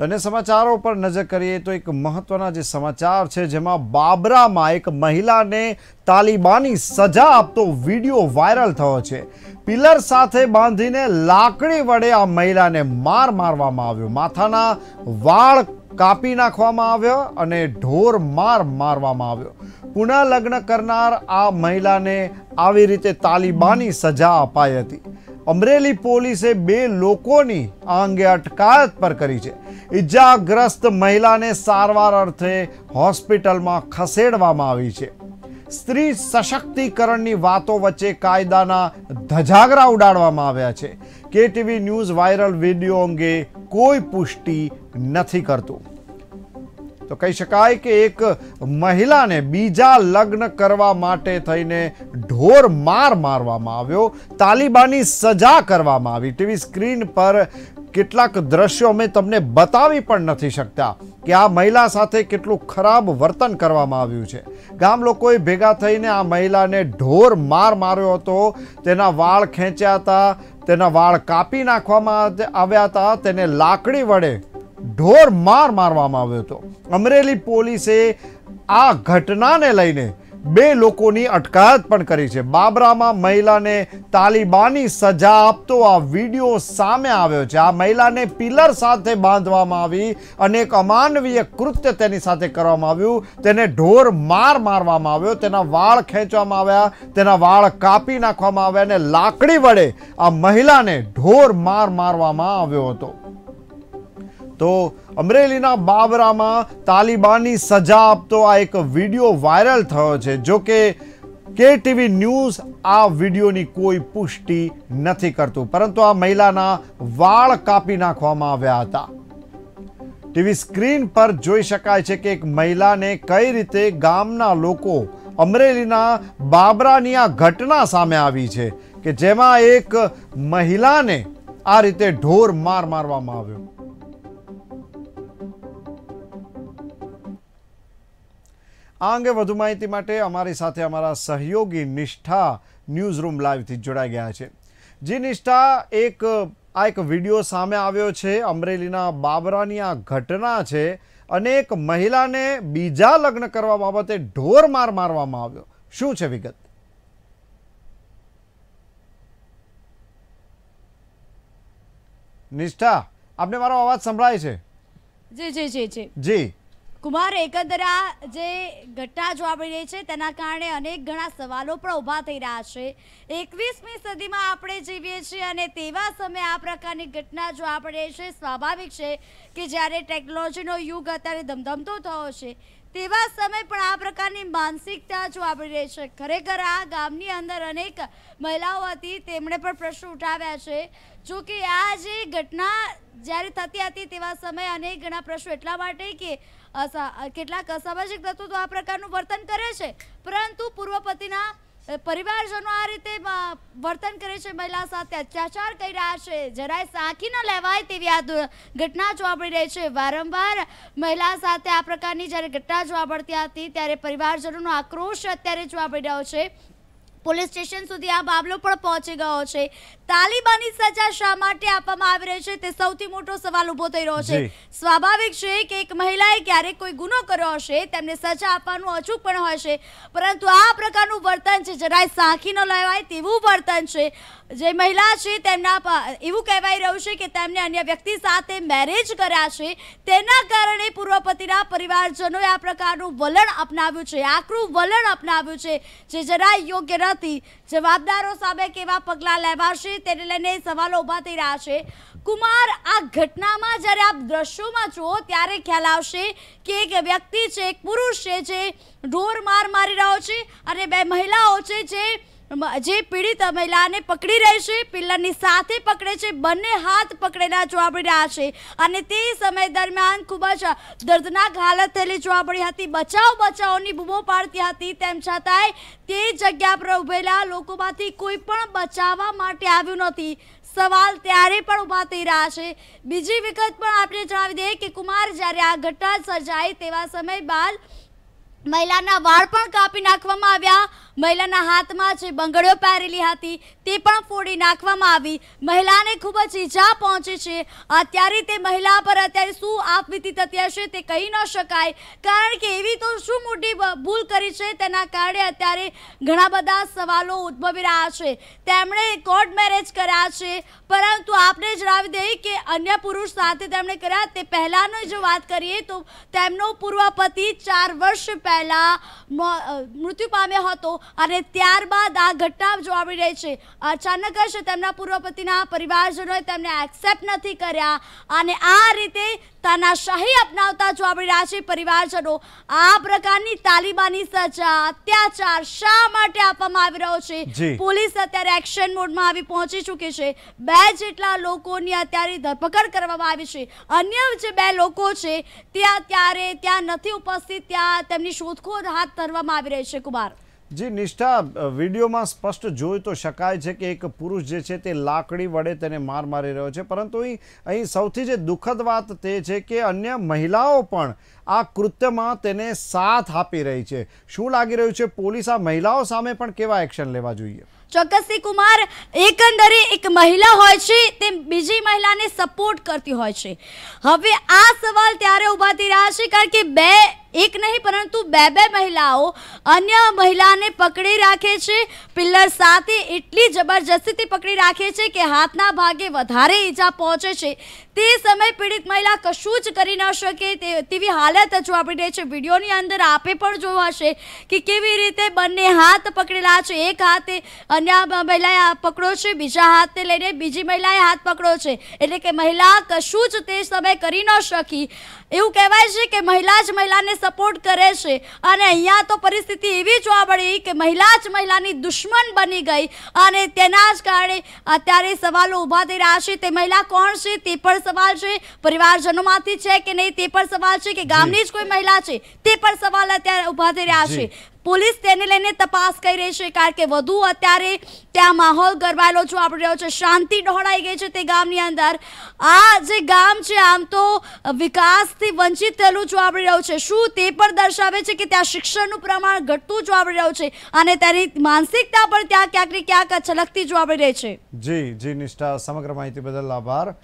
તો અન્ય સમાચારો પર નજર કરીએ તો એક મહત્વના જે સમાચાર છે જેમાં બાબરામાં એક મહિલાને તાલિબાની સજા આપતો વિડીયો વાયરલ થયો છે પિલર સાથે બાંધીને લાકડી વડે આ મહિલાને માર મારવામાં આવ્યો માથાના વાળ કાપી નાખવામાં આવ્યો અને ઢોર માર મારવામાં આવ્યો પુનઃ લગ્ન કરનાર આ મહિલાને આવી રીતે તાલિબાની સજા અપાઈ હતી અમરેલી પોલીસે બે લોકોની આ અંગે અટકાયત પર કરી છે ઇજાગ્રસ્ત મહિલાને સારવાર અર્થે હોસ્પિટલમાં ખસેડવામાં આવી છે સ્ત્રી સશક્તિકરણની વાતો વચ્ચે કાયદાના ધજાગરા ઉડાડવામાં આવ્યા છે કેટીવી ન્યૂઝ વાયરલ વિડીયો અંગે કોઈ પુષ્ટિ નથી કરતું તો કહી શકાય કે એક મહિલાને બીજા લગ્ન કરવા માટે થઈને ઘોર માર મારવામાં આવ્યો તાલિબાની સજા કરવામાં આવી ટીવી સ્ક્રીન પર કેટલાક દ્રશ્યો અમે તમને બતાવી પણ નથી શકતા કે આ મહિલા સાથે કેટલું ખરાબ વર્તન કરવામાં આવ્યું છે ગામ લોકોએ ભેગા થઈને આ મહિલાને ઢોર માર માર્યો હતો તેના વાળ ખેંચ્યા હતા તેના વાળ કાપી નાખવામાં આવ્યા હતા તેને લાકડી વડે ઢોર માર મારવામાં આવ્યો હતો અમરેલી પોલીસે આ ઘટનાને લઈને બે લોકોની અટકાયત પણ કરી છે બાબરામાં મહિલાને તાલિબાની સજા આપતો આ વિડીયો સામે આવ્યો છે આ મહિલાને પિલર સાથે બાંધવામાં આવી અને એક અમાનવીય કૃત્ય તેની સાથે કરવામાં આવ્યું તેને ઢોર માર મારવામાં આવ્યો તેના વાળ ખેંચવામાં આવ્યા તેના વાળ કાપી નાખવામાં આવ્યા અને લાકડી વડે આ મહિલાને ઢોર માર મારવામાં આવ્યો હતો તો અમરેલીના બાબરામાં તાલિબાનની સજા આપતો આ એક વિડીયો વાયરલ થયો છે જો કે કે ટીવી ન્યૂઝ આ વિડીયોની કોઈ પુષ્ટિ નથી કરતું પરંતુ આ મહિલાના વાળ કાપી નાખવામાં આવ્યા હતા ટીવી સ્ક્રીન પર જોઈ શકાય છે કે એક મહિલાને કઈ રીતે ગામના લોકો અમરેલીના બાબરાની આ ઘટના સામે આવી છે કે જેમાં એક મહિલાને આ રીતે ઢોર માર મારવામાં આવ્યો આ અંગે વધુ માહિતી માટે અમારી સાથે અમારા સહયોગી નિષ્ઠા ન્યૂઝ રૂમ લાઈવથી જોડાઈ ગયા છે જી નિષ્ઠા એક આ એક વિડીયો સામે આવ્યો છે અમરેલીના બાબરાની આ ઘટના છે અને એક મહિલાને બીજા લગ્ન કરવા બાબતે ઢોર માર મારવામાં આવ્યો શું છે વિગત નિષ્ઠા આપને મારો અવાજ સંભળાય છે જી જી જી જી જી કુમાર એકંદરે આ જે ઘટના જોવા મળી રહી છે તેના કારણે અનેક ઘણા સવાલો પણ ઊભા થઈ રહ્યા છે એકવીસમી સદીમાં આપણે જીવીએ છીએ અને તેવા સમયે આ પ્રકારની ઘટના જોવા મળી છે સ્વાભાવિક છે કે જ્યારે ટેકનોલોજીનો યુગ અત્યારે ધમધમતો થયો છે તેવા સમય પણ આ પ્રકારની માનસિકતા જોવા આપણી રહી છે ખરેખર આ ગામની અંદર અનેક મહિલાઓ હતી તેમણે પણ પ્રશ્ન ઉઠાવ્યા છે જો કે આ જે ઘટના જ્યારે થતી હતી તેવા સમયે અનેક ઘણા પ્રશ્નો એટલા માટે કે કેટલાક અસામાજિક તત્વો તો આ પ્રકારનું વર્તન કરે છે પરંતુ પૂર્વ પતિના પરિવારજનો આ રીતે વર્તન કરે છે મહિલા સાથે અત્યાચાર કરી રહ્યા છે જરાય સાંખી ન લેવાય તેવી આ ઘટના જોવા મળી રહી છે વારંવાર મહિલા સાથે આ પ્રકારની જ્યારે ઘટના જોવા મળતી હતી ત્યારે પરિવારજનોનો આક્રોશ અત્યારે જોવા મળી રહ્યો છે પોલીસ સ્ટેશન સુધી આ મામલો પણ પહોંચી ગયો છે તાલિબાની સજા શા માટે આપવામાં આવી રહી છે તે સૌથી મોટો સવાલ ઉભો થઈ રહ્યો છે સ્વાભાવિક છે કે એક મહિલાએ ક્યારેક કોઈ ગુનો કર્યો હશે તેમને સજા આપવાનું અચૂક પણ હોય છે પરંતુ આ પ્રકારનું વર્તન છે જરાય સાંખી ન લેવાય તેવું વર્તન છે જે મહિલા છે તેમના એવું કહેવાઈ રહ્યું છે કે તેમને અન્ય વ્યક્તિ સાથે મેરેજ કર્યા છે તેના કારણે પૂર્વ પતિના પરિવારજનોએ આ પ્રકારનું વલણ અપનાવ્યું છે આકરું વલણ અપનાવ્યું છે જે જરા યોગ્ય નથી જવાબદારો સામે કેવા પગલાં લેવાશે તેને લઈને સવાલો ઊભા થઈ રહ્યા છે કુમાર આ ઘટનામાં જ્યારે આપ દ્રશ્યોમાં જુઓ ત્યારે ખ્યાલ આવશે કે એક વ્યક્તિ છે એક પુરુષ છે જે ઢોર માર મારી રહ્યો છે અને બે મહિલાઓ છે જે જે પીડિત મહિલાને પકડી રહી છે પિલ્લરની સાથે પકડે છે બંને હાથ પકડેલા જોવા મળી રહ્યા છે અને તે સમય દરમિયાન ખૂબ જ દર્દનાક હાલત થયેલી જોવા મળી હતી બચાવ બચાવની બૂમો પાડતી હતી તેમ છતાંય તે જગ્યા પર ઉભેલા લોકોમાંથી કોઈ પણ બચાવવા માટે આવ્યું નથી સવાલ ત્યારે પણ ઊભા થઈ રહ્યા છે બીજી વિગત પણ આપણે જણાવી દઈએ કે કુમાર જ્યારે આ ઘટના સર્જાય તેવા સમય બાદ મહિલાના વાળ પણ કાપી નાખવામાં આવ્યા મહિલાના હાથમાં જે બંગડીઓ પહેરેલી હતી તે પણ ફોડી નાખવામાં આવી મહિલાને ખૂબ જ ઈજા પહોંચી છે અત્યારે તે મહિલા પર અત્યારે શું આપવીતી થતી હશે તે કહી ન શકાય કારણ કે એવી તો શું મોટી ભૂલ કરી છે તેના કારણે અત્યારે ઘણા બધા સવાલો ઉદ્ભવી રહ્યા છે તેમણે કોર્ટ મેરેજ કર્યા છે પરંતુ આપણે જણાવી દઈએ કે અન્ય પુરુષ સાથે તેમણે કર્યા તે પહેલાંની જો વાત કરીએ તો તેમનો પૂર્વ પતિ ચાર વર્ષ પહેલાં મૃત્યુ પામ્યો હતો અને ત્યારબાદ આ ઘટના જોવા મળી રહી છે અચાનક જ તેમના પૂર્વ પતિના પરિવારજનોએ તેમને એક્સેપ્ટ નથી કર્યા અને આ રીતે તાનાશાહી અપનાવતા જોવા રહ્યા છે પરિવારજનો આ પ્રકારની તાલિબાની સજા અત્યાચાર શા માટે આપવામાં આવી રહ્યો છે પોલીસ અત્યારે એક્શન મોડમાં આવી પહોંચી ચૂકી છે બે જેટલા લોકોની અત્યારે ધરપકડ કરવામાં આવી છે અન્ય જે બે લોકો છે તે અત્યારે ત્યાં નથી ઉપસ્થિત ત્યાં તેમની શોધખોળ હાથ ધરવામાં આવી રહી છે કુમાર જે નિષ્ઠા વિડીયોમાં સ્પષ્ટ જોઈ તો શકાય છે કે એક પુરુષ જે છે તે લાકડી વડે તેને માર મારી રહ્યો છે પરંતુ અહીં સૌથી જે દુઃખદ વાત તે છે કે અન્ય મહિલાઓ પણ આ કૃત્યમાં તેને સાથ આપી રહી છે શું લાગી રહ્યું છે પોલીસ આ મહિલાઓ સામે પણ કેવા એક્શન લેવા જોઈએ ચોક્કસથી કુમાર એકંદરે એક મહિલા હોય છે તે બીજી મહિલાને સપોર્ટ કરતી હોય છે હવે આ સવાલ ત્યારે ઊભા રહ્યા છે કારણ કે બે એક નહીં પરંતુ બે બે મહિલાઓ અન્ય મહિલાને પકડી રાખે છે પિલ્લર સાથે એટલી જબરજસ્તીથી પકડી રાખે છે કે હાથના ભાગે વધારે ઈજા પહોંચે છે તે સમયે પીડિત મહિલા કશું જ કરી ન શકે તેવી હાલત જોવા છે વિડીયોની અંદર આપે પણ જોવાશે કે કેવી રીતે બંને હાથ પકડેલા છે એક હાથે અન્ય મહિલાએ પકડો છે બીજા હાથને લઈને બીજી મહિલાએ હાથ પકડો છે એટલે કે મહિલા કશું જ તે સમયે કરી ન શકી એવું કહેવાય છે કે મહિલા જ મહિલાને સપોર્ટ કરે છે અને અહીંયા તો પરિસ્થિતિ એવી જોવા મળી કે મહિલા જ મહિલાની દુશ્મન બની ગઈ અને તેના જ કારણે અત્યારે સવાલો ઊભા થઈ રહ્યા છે તે મહિલા કોણ છે તે પણ સવાલ છે પરિવારજનોમાંથી છે કે નહીં તે પણ સવાલ છે કે ગામની જ કોઈ મહિલા છે તે પણ સવાલ અત્યારે ઊભા થઈ રહ્યા છે પોલીસ તેને લઈને તપાસ કરી રહી છે કારણ કે વધુ અત્યારે ત્યાં માહોલ ગરમાયેલો જોવા મળી રહ્યો છે શાંતિ ડહોળાઈ ગઈ છે તે ગામની અંદર આ જે ગામ છે આમ તો વિકાસથી વંચિત થયેલું જોવા મળી રહ્યું છે શું તે પણ દર્શાવે છે કે ત્યાં શિક્ષણનું પ્રમાણ ઘટતું જોવા મળી રહ્યું છે અને તેની માનસિકતા પણ ત્યાં ક્યાંક ને ક્યાંક છલકતી જોવા મળી રહી છે જી જી નિષ્ઠા સમગ્ર માહિતી બદલ આભાર